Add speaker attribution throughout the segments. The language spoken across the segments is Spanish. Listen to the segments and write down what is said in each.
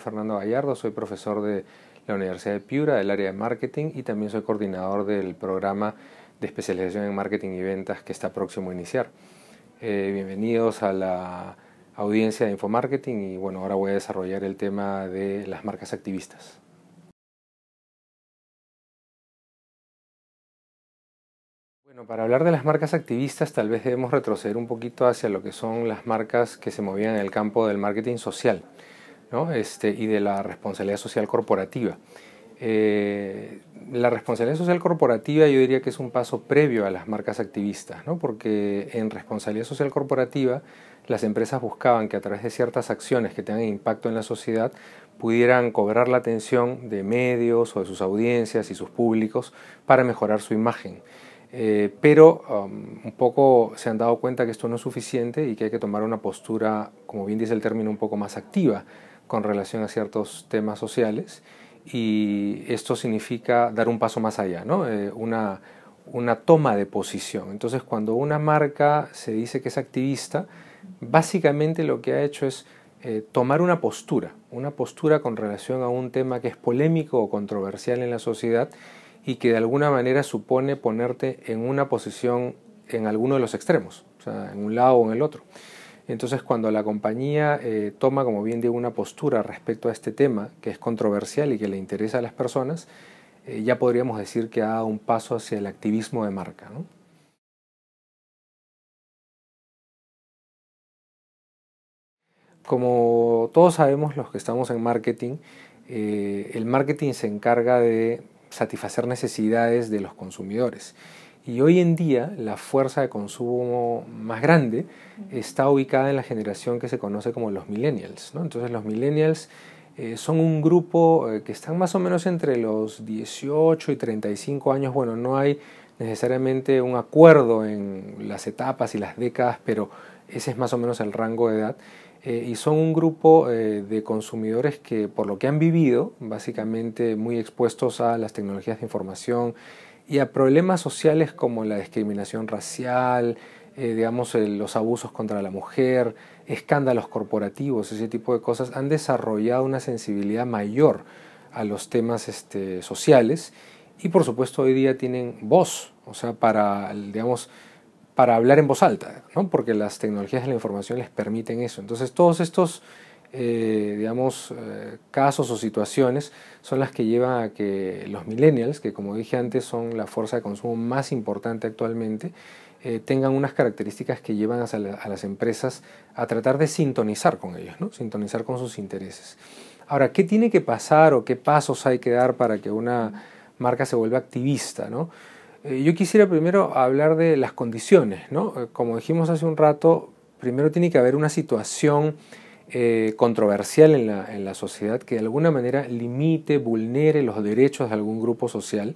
Speaker 1: Fernando Gallardo, soy profesor de la Universidad de Piura del área de marketing y también soy coordinador del programa de especialización en marketing y ventas que está próximo a iniciar. Eh, bienvenidos a la audiencia de Infomarketing y bueno, ahora voy a desarrollar el tema de las marcas activistas. Bueno, para hablar de las marcas activistas tal vez debemos retroceder un poquito hacia lo que son las marcas que se movían en el campo del marketing social. ¿no? este, y de la responsabilidad social corporativa. Eh, la responsabilidad social corporativa yo diría que es un paso previo a las marcas activistas, porque en responsabilidad social corporativa las empresas buscaban que a través de ciertas acciones que tengan impacto en la sociedad pudieran cobrar la atención de medios o de sus audiencias y sus públicos para mejorar su imagen. Eh, pero um, un poco se han dado cuenta que esto no es suficiente y que hay que tomar una postura, como bien dice el término, un poco más activa con relación a ciertos temas sociales y esto significa dar un paso más allá, eh, una, toma de posición. Entonces, cuando una marca se dice que es activista, básicamente lo que ha hecho es eh, tomar una postura, una postura con relación a un tema que es polémico o controversial en la sociedad y que de alguna manera supone ponerte en una posición en alguno de los extremos, o sea, en un lado o en el otro. Entonces, cuando la compañía eh, toma, como bien digo, una postura respecto a este tema que es controversial y que le interesa a las personas, eh, ya podríamos decir que ha dado un paso hacia el activismo de marca. Como todos sabemos los que estamos en marketing, eh, el marketing se encarga de satisfacer necesidades de los consumidores. Y hoy en día la fuerza de consumo más grande está ubicada en la generación que se conoce como los millennials. ¿no? Entonces los millennials eh, son un grupo eh, que están más o menos entre los 18 y 35 años. Bueno, no hay necesariamente un acuerdo en las etapas y las décadas, pero ese es más o menos el rango de edad. Eh, y son un grupo de consumidores que por lo que han vivido, básicamente muy expuestos a las tecnologías de información, y a problemas sociales como la discriminación racial, eh, digamos, los abusos contra la mujer, escándalos corporativos, ese tipo de cosas, han desarrollado una sensibilidad mayor a los temas este, sociales y por supuesto hoy día tienen voz, o sea, para, digamos, para hablar en voz alta, ¿no? porque las tecnologías de la información les permiten eso. Entonces todos estos eh, digamos, eh, casos o situaciones son las que llevan a que los millennials, que como dije antes son la fuerza de consumo más importante actualmente, eh, tengan unas características que llevan a, las empresas a tratar de sintonizar con ellos, ¿no? sintonizar con sus intereses. Ahora, ¿qué tiene que pasar o qué pasos hay que dar para que una marca se vuelva activista? ¿no? yo quisiera primero hablar de las condiciones. ¿no? Como dijimos hace un rato, primero tiene que haber una situación eh, controversial en la, sociedad que de alguna manera limite, vulnere los derechos de algún grupo social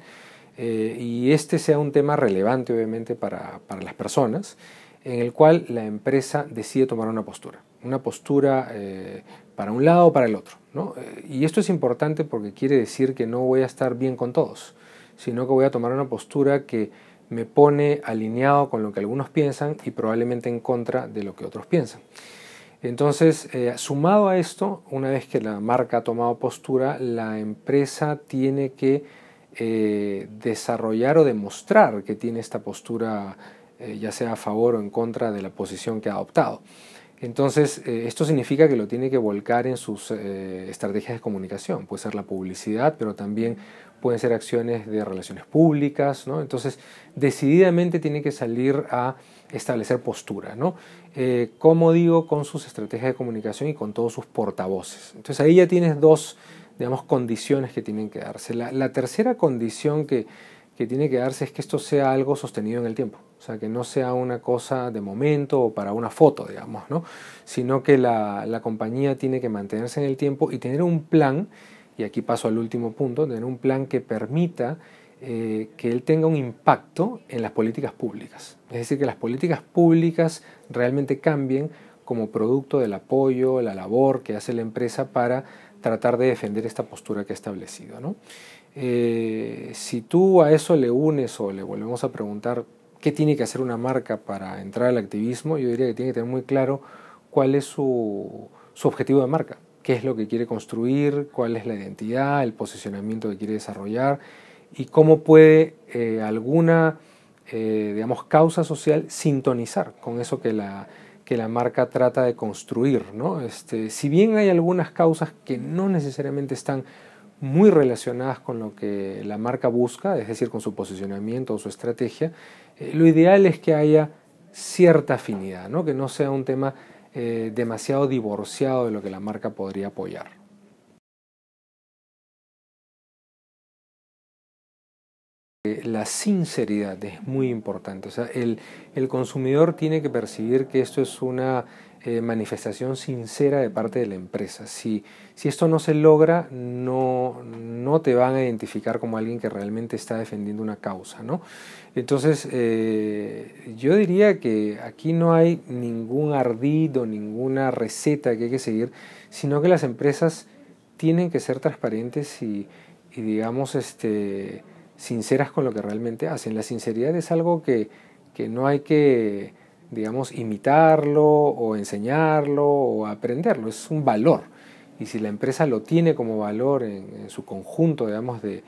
Speaker 1: eh, y este sea un tema relevante obviamente para, para, las personas en el cual la empresa decide tomar una postura, una postura eh, para un lado o para el otro. ¿no? Y esto es importante porque quiere decir que no voy a estar bien con todos, sino que voy a tomar una postura que me pone alineado con lo que algunos piensan y probablemente en contra de lo que otros piensan. Entonces, eh, sumado a esto, una vez que la marca ha tomado postura, la empresa tiene que eh, desarrollar o demostrar que tiene esta postura, eh, ya sea a favor o en contra de la posición que ha adoptado. Entonces, esto significa que lo tiene que volcar en sus estrategias de comunicación. Puede ser la publicidad, pero también pueden ser acciones de relaciones públicas. Entonces, decididamente tiene que salir a establecer postura, ¿no? Eh, como digo, con sus estrategias de comunicación y con todos sus portavoces. Entonces ahí ya tienes dos, digamos, condiciones que tienen que darse. La, la tercera condición que, que, tiene que darse es que esto sea algo sostenido en el tiempo. O sea, que no sea una cosa de momento o para una foto, digamos, ¿no? Sino que la, la compañía tiene que mantenerse en el tiempo y tener un plan, y aquí paso al último punto, tener un plan que permita eh, que él tenga un impacto en las políticas públicas. Es decir, que las políticas públicas realmente cambien como producto del apoyo, la labor que hace la empresa para tratar de defender esta postura que ha establecido. Eh, si tú a eso le unes o le volvemos a preguntar qué tiene que hacer una marca para entrar al activismo, yo diría que tiene que tener muy claro cuál es su objetivo de marca, qué es lo que quiere construir, cuál es la identidad, el posicionamiento que quiere desarrollar y cómo puede eh, alguna eh, digamos, causa social sintonizar con eso que la, que la marca trata de construir. Este, si bien hay algunas causas que no necesariamente están muy relacionadas con lo que la marca busca, es decir, con su posicionamiento o su estrategia, eh, lo ideal es que haya cierta afinidad, ¿no? que no sea un tema demasiado divorciado de lo que la marca podría apoyar. Eh, la sinceridad es muy importante. O sea, el, el consumidor tiene que percibir que esto es una eh, manifestación sincera de parte de la empresa. Si, si esto no se logra, no, no te van a identificar como alguien que realmente está defendiendo una causa. ¿no? Entonces, eh, yo diría que aquí no hay ningún ardido, ninguna receta que hay que seguir, sino que las empresas tienen que ser transparentes y, y digamos, este sinceras con lo que realmente hacen. La sinceridad es algo que, que no hay que, digamos, imitarlo o enseñarlo o aprenderlo, es un valor. Y si la empresa lo tiene como valor en, su conjunto, digamos, de,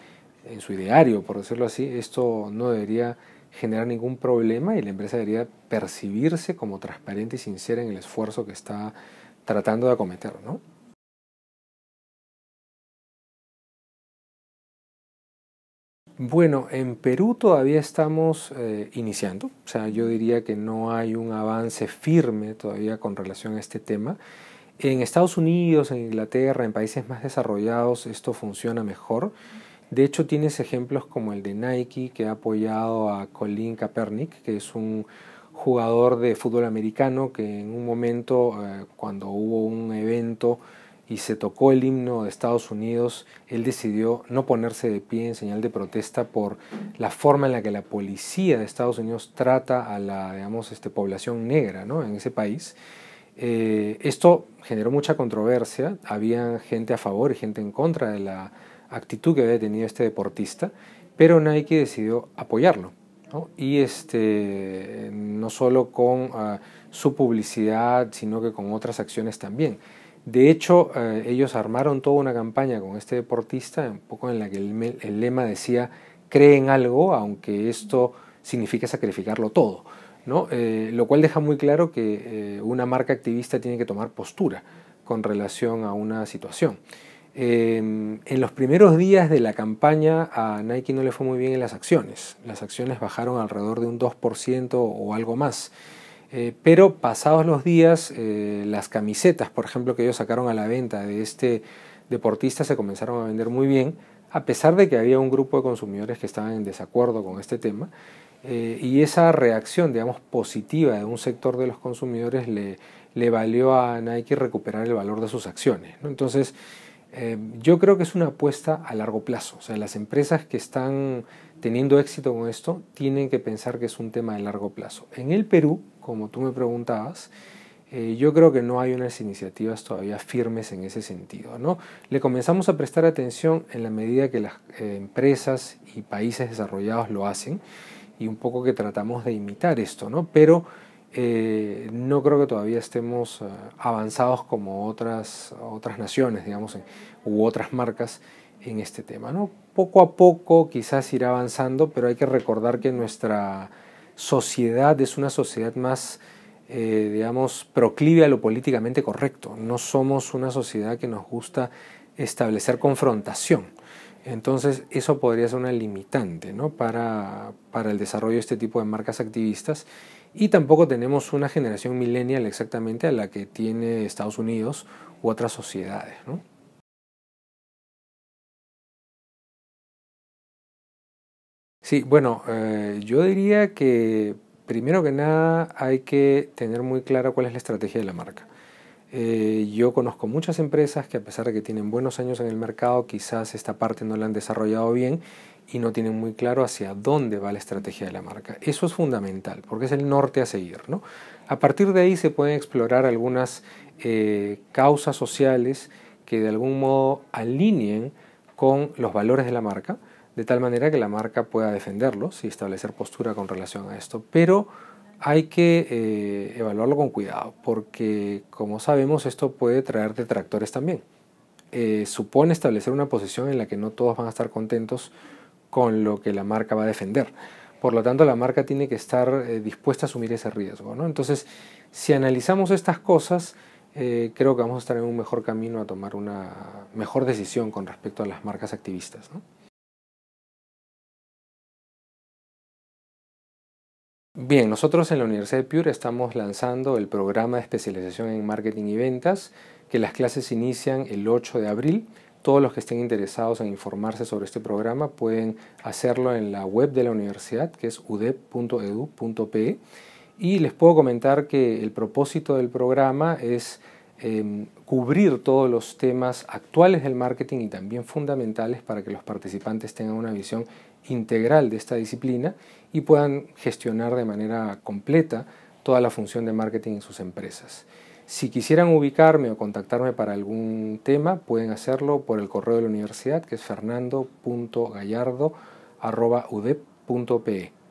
Speaker 1: en su ideario, por decirlo así, esto no debería generar ningún problema y la empresa debería percibirse como transparente y sincera en el esfuerzo que está tratando de acometer, ¿no? Bueno, en Perú todavía estamos eh, iniciando, o sea, yo diría que no hay un avance firme todavía con relación a este tema. En Estados Unidos, en Inglaterra, en países más desarrollados, esto funciona mejor. De hecho, tienes ejemplos como el de Nike, que ha apoyado a Colin Kaepernick, que es un jugador de fútbol americano que en un momento, eh, cuando hubo un evento, y se tocó el himno de Estados Unidos, él decidió no ponerse de pie en señal de protesta por la forma en la que la policía de Estados Unidos trata a la este, población negra en ese país. Eh, esto generó mucha controversia, había gente a favor y gente en contra de la actitud que había tenido este deportista, pero Nike decidió apoyarlo. ¿no? Y este, no solo con ah, su publicidad, sino que con otras acciones también. De hecho, eh, ellos armaron toda una campaña con este deportista, un poco en la que el, lema decía, cree en algo, aunque esto signifique sacrificarlo todo. ¿no? Eh, lo cual deja muy claro que eh, una marca activista tiene que tomar postura con relación a una situación. Em, en los primeros días de la campaña a Nike no le fue muy bien en las acciones. Las acciones bajaron alrededor de un 2% o algo más. Eh, pero pasados los días, eh, las camisetas, por ejemplo, que ellos sacaron a la venta de este deportista se comenzaron a vender muy bien, a pesar de que había un grupo de consumidores que estaban en desacuerdo con este tema. Eh, y esa reacción, digamos, positiva de un sector de los consumidores le, valió a Nike recuperar el valor de sus acciones. Entonces, yo creo que es una apuesta a largo plazo. O sea, las empresas que están teniendo éxito con esto tienen que pensar que es un tema de largo plazo. En el Perú, como tú me preguntabas, eh, yo creo que no hay unas iniciativas todavía firmes en ese sentido. ¿no? Le comenzamos a prestar atención en la medida que las eh, empresas y países desarrollados lo hacen y un poco que tratamos de imitar esto, ¿no? pero eh, no creo que todavía estemos avanzados como otras, otras naciones digamos, u otras marcas en este tema. ¿no? Poco a poco quizás irá avanzando, pero hay que recordar que nuestra sociedad es una sociedad más, eh, digamos, proclive a lo políticamente correcto. No somos una sociedad que nos gusta establecer confrontación. Entonces, eso podría ser una limitante ¿no? para, para el desarrollo de este tipo de marcas activistas. Y tampoco tenemos una generación millennial exactamente a la que tiene Estados Unidos u otras sociedades. Sí, bueno, eh, yo diría que primero que nada hay que tener muy clara cuál es la estrategia de la marca. Eh, yo conozco muchas empresas que a pesar de que tienen buenos años en el mercado, quizás esta parte no la han desarrollado bien y no tienen muy claro hacia dónde va la estrategia de la marca. Eso es fundamental porque es el norte a seguir. ¿no? A partir de ahí se pueden explorar algunas eh, causas sociales que de algún modo alineen con los valores de la marca de tal manera que la marca pueda defenderlos y establecer postura con relación a esto. Pero hay que eh, evaluarlo con cuidado, porque como sabemos esto puede traer detractores también. Eh, supone establecer una posición en la que no todos van a estar contentos con lo que la marca va a defender. Por lo tanto, la marca tiene que estar eh, dispuesta a asumir ese riesgo. ¿no? Entonces, si analizamos estas cosas, creo que vamos a estar en un mejor camino a tomar una mejor decisión con respecto a las marcas activistas. Bien, nosotros en la Universidad de Pure estamos lanzando el programa de especialización en marketing y ventas, que las clases inician el 8 de abril. Todos los que estén interesados en informarse sobre este programa pueden hacerlo en la web de la universidad, que es udep.edu.pe. Y les puedo comentar que el propósito del programa es em, cubrir todos los temas actuales del marketing y también fundamentales para que los participantes tengan una visión integral de esta disciplina y puedan gestionar de manera completa toda la función de marketing en sus empresas. Si quisieran ubicarme o contactarme para algún tema, pueden hacerlo por el correo de la universidad que es fernando.gallardo.udep.pe.